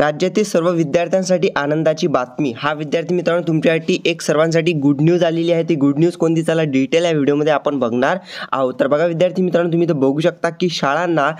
राज्यातील सर्व विद्यार्थ्यांसाठी आनंदाची बातमी हा विद्यार्थी मित्रांनो तुमच्यासाठी एक सर्वांसाठी गुड न्यूज आलेली आहे ती गुड न्यूज कोणती चला डिटेल या व्हिडिओमध्ये आपण बघणार आहोत तर बघा विद्यार्थी मित्रांनो तुम्ही तर बघू शकता की शाळांना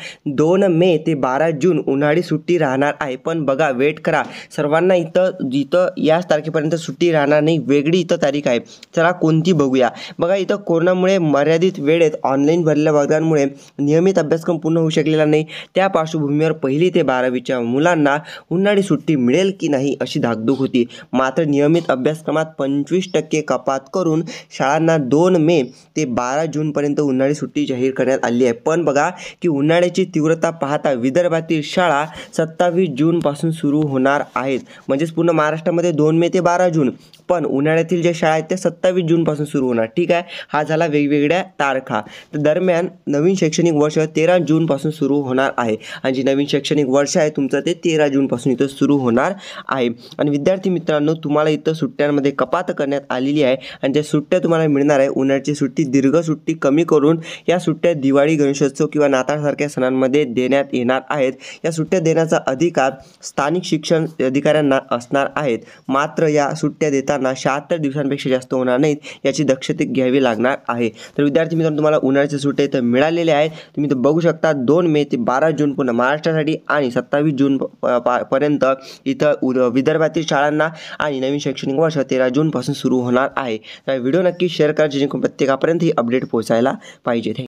दोन मे ते बारा जून उन्हाळी सुट्टी राहणार आहे पण बघा वेट करा सर्वांना इथं इथं याच तारखेपर्यंत सुट्टी राहणार नाही वेगळी इथं तारीख आहे चला कोणती बघूया बघा इथं कोरोनामुळे मर्यादित वेळेत ऑनलाईन भरलेल्या वर्गांमुळे नियमित अभ्यासक्रम पूर्ण होऊ शकलेला नाही त्या पार्श्वभूमीवर पहिली ते बारावीच्या मुलांना उन्हाळी सुट्टी मिळेल की नाही अशी धाकधूक होती मात्र नियमित अभ्यासक्रमात पंचवीस टक्के कपात करून शाळांना दोन मे ते बारा जूनपर्यंत उन्हाळी सुट्टी जाहीर करण्यात आली आहे पण बघा की उन्हाळ्याची तीव्रता पाहता विदर्भातील शाळा सत्तावीस जूनपासून सुरू होणार आहेत म्हणजेच पूर्ण महाराष्ट्रामध्ये दोन मे ते बारा जून पण उन्हाळ्यातील ज्या शाळा आहेत त्या सत्तावीस जूनपासून सुरू होणार ठीक आहे हा झाला वेगवेगळ्या तारखा तर दरम्यान नवीन शैक्षणिक वर्ष तेरा जूनपासून सुरू होणार आहे आणि जे नवीन शैक्षणिक वर्ष आहे तुमचं ते तेरा जूनपासून उद्यापासून इथं सुरू होणार आहे आणि विद्यार्थी मित्रांनो तुम्हाला इथं सुट्ट्यांमध्ये कपात करण्यात आलेली आहे आणि ज्या सुट्ट्या तुम्हाला मिळणार आहे उन्हाळ्याची सुट्टी दीर्घ सुट्टी कमी करून या सुट्ट्या दिवाळी गणेशोत्सव किंवा नाताळसारख्या सणांमध्ये देण्यात येणार आहेत या सुट्ट्या देण्याचा अधिकार स्थानिक शिक्षण अधिकाऱ्यांना असणार आहेत मात्र या सुट्ट्या देताना शहात्तर दिवसांपेक्षा जास्त होणार नाहीत याची दक्षता घ्यावी लागणार आहे तर विद्यार्थी मित्रांनो तुम्हाला उन्हाळ्याच्या सुट्ट्या इथं मिळालेल्या आहेत तुम्ही इथं बघू शकता दोन मे ते बारा जून पुन्हा महाराष्ट्रासाठी आणि सत्तावीस जून पर्यंत इथं उ विदर्भातील शाळांना आणि नवीन शैक्षणिक वर्ष तेरा जूनपासून सुरू होणार आहे तर व्हिडिओ नक्की शेअर करा जेणेकरून प्रत्येकापर्यंत ही अपडेट पोहोचायला पाहिजे थँक्यू